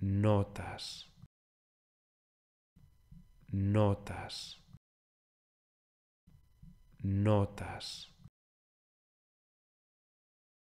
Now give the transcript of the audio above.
notas, notas, notas.